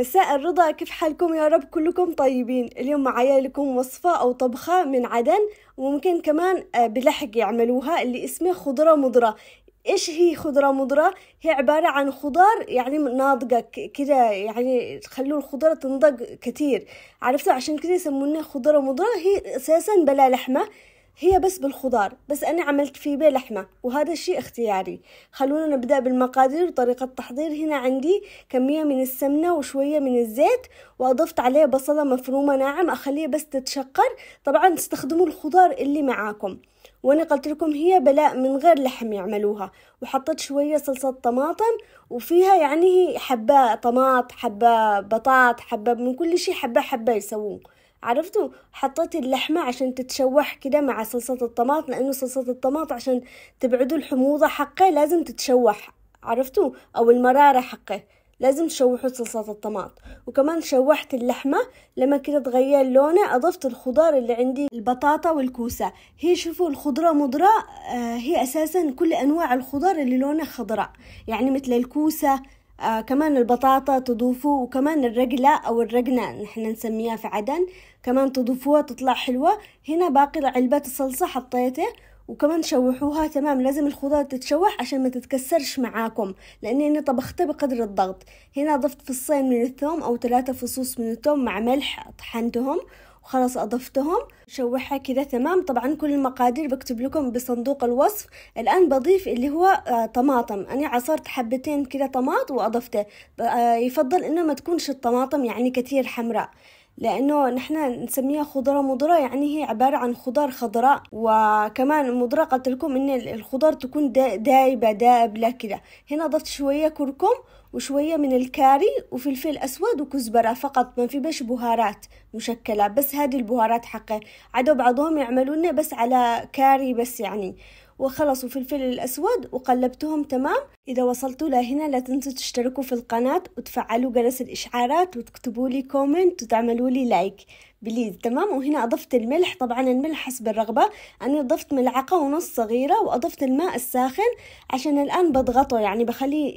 مساء الرضا كيف حالكم يا رب كلكم طيبين اليوم معايا لكم وصفة أو طبخة من عدن وممكن كمان آه، بلحق يعملوها اللي اسمها خضرة مضرة ايش هي خضرة مضرة؟ هي عبارة عن خضار يعني ناضجة كده يعني تخلوا الخضرة تنضج كتير عرفتوا عشان كده يسمونها خضرة مضرة هي اساسا بلا لحمة هي بس بالخضار بس أنا عملت فيه بيه لحمة وهذا الشيء اختياري خلونا نبدأ بالمقادير وطريقة التحضير هنا عندي كمية من السمنة وشوية من الزيت وأضفت عليه بصلة مفرومة ناعم أخليه بس تتشقر طبعا تستخدموا الخضار اللي معاكم وانا قلت لكم هي بلاء من غير لحم يعملوها وحطيت شويه صلصه طماطم وفيها يعني حبه طماط حبه بطاط حبه من كل شيء حبه حبه يسووه عرفتوا حطيت اللحمة عشان تتشوح كده مع صلصة الطماط لأنه صلصة الطماط عشان تبعدوا الحموضة حقه لازم تتشوح عرفتوا أو المرارة حقه لازم تشوحوا صلصة الطماط وكمان شوحت اللحمة لما كده تغير لونه أضفت الخضار اللي عندي البطاطا والكوسة هي شوفوا الخضرة مضرة آه، هي أساسا كل أنواع الخضار اللي لونها خضراء يعني مثل الكوسة آه كمان البطاطا تضيفوه وكمان الرقلة أو الرقنة نحن نسميها في عدن كمان تضيفوها تطلع حلوة هنا باقي علبة الصلصة حطيته وكمان شوحوها تمام لازم الخضار تتشوح عشان ما تتكسرش معاكم لاني انا طبختها بقدر الضغط هنا ضفت فصين من الثوم او ثلاثة فصوص من الثوم مع ملح طحنتهم وخلاص أضفتهم شوحها كذا تمام طبعا كل المقادير بكتب لكم بصندوق الوصف الآن بضيف اللي هو آه، طماطم أنا عصرت حبتين كذا طماط وأضفته آه، يفضل إنه ما تكونش الطماطم يعني كثير حمراء لأنه نحن نسميها خضرة مضرة يعني هي عبارة عن خضار خضراء وكمان المضرة قلت لكم إن الخضار تكون دايبة دابلة كده هنا ضفت شوية كركم وشوية من الكاري وفلفل أسود وكزبرة فقط ما في بش بهارات مشكلة بس هذه البهارات حقه عدو بعضهم يعملون بس على كاري بس يعني وخلصوا فلفل الأسود وقلبتهم تمام إذا وصلتوا لهنا لا تنسوا تشتركوا في القناة وتفعلوا جرس الإشعارات وتكتبوا لي كومنت وتعملوا لي لايك بليز تمام وهنا أضفت الملح طبعا الملح حسب الرغبة أنا ضفت ملعقة ونص صغيرة وأضفت الماء الساخن عشان الآن بضغطه يعني بخليه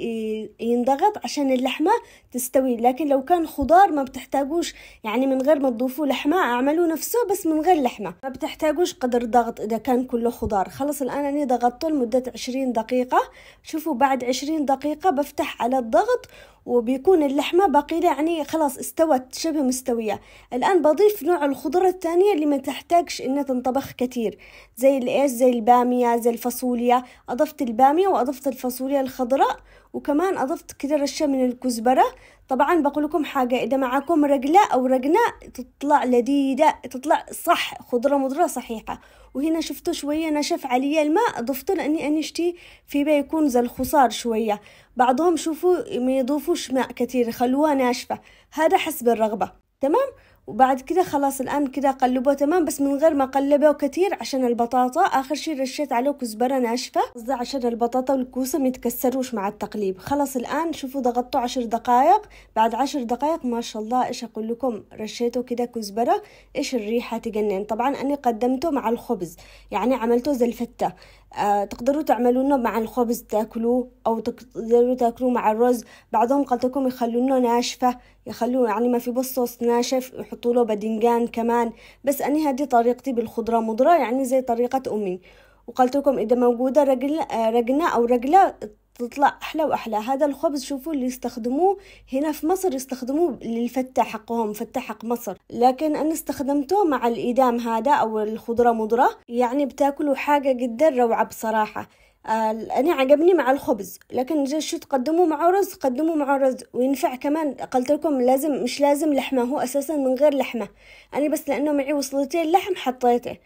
ينضغط عشان اللحمة تستوي لكن لو كان خضار ما بتحتاجوش يعني من غير ما تضيفوا لحمة اعملوا نفسه بس من غير لحمة ما بتحتاجوش قدر ضغط إذا كان كله خضار خلاص الآن أنا ضغطته لمدة عشرين دقيقة شوفوا بعد عشرين دقيقة بفتح على الضغط وبيكون اللحمة باقية يعني خلاص استوت شبه مستوية الآن بضيف ضيف نوع الخضرة الثانية اللي ما تحتاجش انها تنطبخ كتير زي الايش زي البامية زي الفاصوليا اضفت البامية واضفت الفاصوليا الخضراء وكمان اضفت كده رشة من الكزبرة طبعا بقول لكم حاجة اذا معاكم رجلة او رجناء تطلع لذيذة تطلع صح خضرة مضرة صحيحة وهنا شفتوا شوية نشف عليا الماء ضفته لاني انا شتي في بيكون يكون زي الخصار شوية بعضهم شوفوا ما يضيفوش ماء كتير خلوها ناشفة هذا حسب الرغبة تمام وبعد كده خلاص الآن كده قلبوه تمام بس من غير ما قلبه كتير عشان البطاطا آخر شي رشيت عليه كزبرة ناشفة قصدي عشان البطاطا والكوسة ما يتكسروش مع التقليب خلاص الآن شوفوا ضغطته عشر دقايق بعد عشر دقايق ما شاء الله إيش أقول لكم رشيته كده كزبرة إيش الريحة تجنن طبعا أنا قدمته مع الخبز يعني عملته زي الفتة آه تقدروا تعملونه مع الخبز تاكلوه او تقدروا تاكلوه مع الرز بعضهم قد لكم يخلونه ناشفه يخلوه يعني ما في بصوص ناشف يحطوا له باذنجان كمان بس انا هذه طريقتي بالخضره مضره يعني زي طريقه امي وقلت لكم اذا موجوده رجل آه، رجنه او رجله تطلع احلى واحلى هذا الخبز شوفوا اللي يستخدموه هنا في مصر يستخدموه للفتة حقهم فتة حق مصر لكن انا استخدمته مع الإدام هذا او الخضرة مضرة يعني بتاكلوا حاجة جدا روعة بصراحة آه، انا عجبني مع الخبز لكن شو تقدموا معه رز قدموا معه رز وينفع كمان قلت لكم لازم مش لازم لحمه هو اساسا من غير لحمه انا بس لانه معي وصلتين لحم حطيته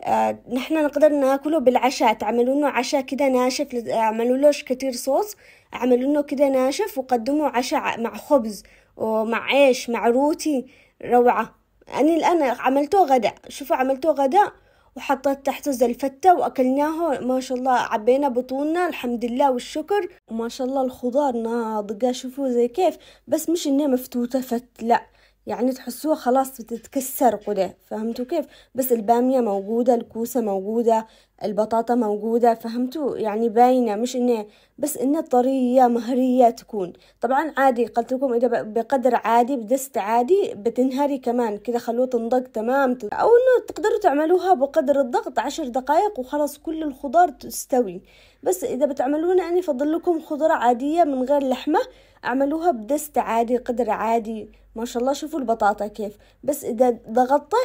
آه، نحن نقدر ناكله بالعشاء تعملوا لنا عشاء كده ناشف اعملوا لهش كتير صوص اعملوا لنا كده ناشف وقدموا عشاء مع خبز ومع عيش مع روتي روعة أنا الآن عملته غداء شوفوا عملته غداء وحطيت تحته الفتة وأكلناه ما شاء الله عبينا بطوننا الحمد لله والشكر وما شاء الله الخضار ناضجة شوفوا زي كيف بس مش إنها مفتوتة فت لأ يعني تحسوها خلاص بتتكسر قداه فهمتوا كيف بس البامية موجودة الكوسة موجودة البطاطا موجودة فهمتوا يعني باينة مش انه بس انها طرية مهرية تكون طبعا عادي قلت لكم اذا بقدر عادي بدست عادي بتنهري كمان كذا خلوه تنضج تمام او انه تقدروا تعملوها بقدر الضغط عشر دقائق وخلاص كل الخضار تستوي بس اذا بتعملونا يعني انا افضل لكم خضرة عادية من غير لحمة اعملوها بدست عادي قدر عادي ما شاء الله شوفوا البطاطا كيف بس إذا ضغطته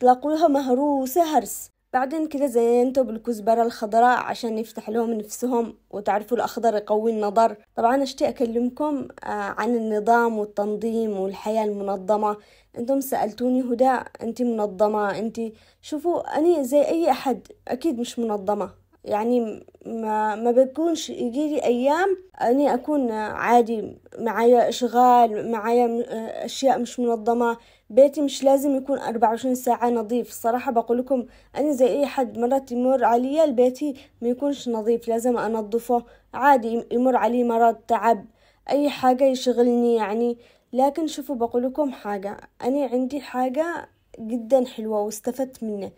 تلاقوها مهروسة هرس بعدين كذا زينته بالكزبرة الخضراء عشان يفتح لهم نفسهم وتعرفوا الأخضر يقوي النظر طبعا أشتي أكلمكم آه، عن النظام والتنظيم والحياة المنظمة أنتم سألتوني هدى أنت منظمة أنت شوفوا أني زي أي أحد أكيد مش منظمة يعني ما, ما بكونش يجيلي أيام أني أكون عادي معايا إشغال معايا أشياء مش منظمة بيتي مش لازم يكون أربعة وعشرين ساعة نظيف الصراحة بقول لكم أنا زي أي حد مرات يمر عليا بيتي ما يكونش نظيف لازم أنظفه عادي يمر علي مرض تعب أي حاجة يشغلني يعني لكن شوفوا بقول لكم حاجة أنا عندي حاجة جدا حلوة واستفدت منه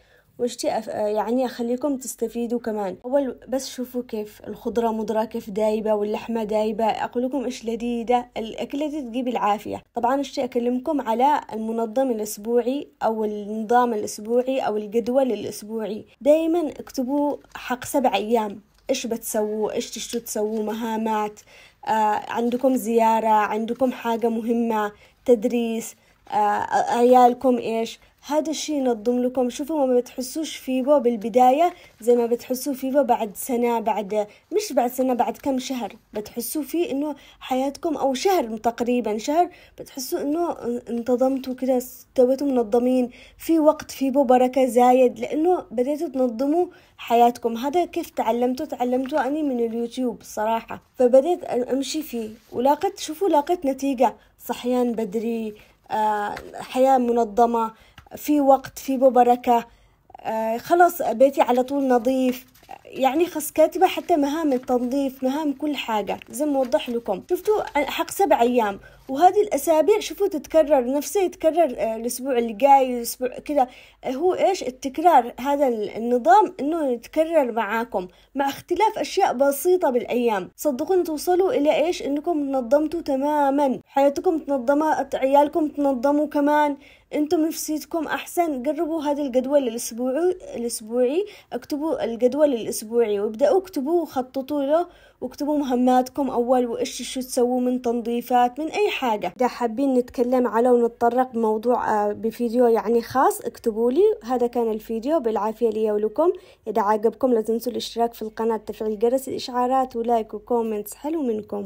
واشتي آه، يعني اخليكم تستفيدوا كمان اول بس شوفوا كيف الخضره مضره كيف دايبه واللحمه دايبه اقول لكم ايش لذيذه الاكله دي تجيب العافيه طبعا اشتي اكلمكم على المنظم الاسبوعي او النظام الاسبوعي او الجدول الاسبوعي دايما اكتبوا حق سبع ايام ايش بتسووا ايش تشتوا تسووا مهامات آه عندكم زيارة عندكم حاجة مهمة تدريس آه عيالكم ايش هذا الشيء ينظم لكم شوفوا ما بتحسوش فيه بالبداية زي ما بتحسوه فيه بعد سنة بعد مش بعد سنة بعد كم شهر بتحسوه فيه انه حياتكم او شهر تقريبا شهر بتحسوا انه انتظمتوا كده استويتوا منظمين في وقت في بركة زايد لانه بديتوا تنظموا حياتكم هذا كيف تعلمته تعلمته اني من اليوتيوب صراحة فبديت امشي فيه ولاقت شوفوا لاقت نتيجة صحيان بدري آه حياة منظمة في وقت في ببركة آه، خلاص بيتي على طول نظيف يعني خص كاتبة حتى مهام التنظيف مهام كل حاجة زي ما لكم شفتوا حق سبع أيام وهذه الأسابيع شوفوا تتكرر نفسه يتكرر آه، الأسبوع اللي جاي الأسبوع كذا آه، هو إيش التكرار هذا النظام إنه يتكرر معاكم مع اختلاف أشياء بسيطة بالأيام صدقون توصلوا إلى إيش إنكم نظمتوا تماما حياتكم تنظمت عيالكم تنظموا كمان انتم نفسيتكم احسن قربوا هذا الجدول الاسبوعي الاسبوعي اكتبوا الجدول الاسبوعي وابداوا اكتبوه وخططوا له واكتبوا مهماتكم أول وإيش شو تسووا من تنظيفات من أي حاجة إذا حابين نتكلم على ونتطرق بموضوع آه، بفيديو يعني خاص اكتبوا لي هذا كان الفيديو بالعافية لي ولكم إذا عجبكم لا تنسوا الاشتراك في القناة تفعيل جرس الإشعارات ولايك وكومنتس حلو منكم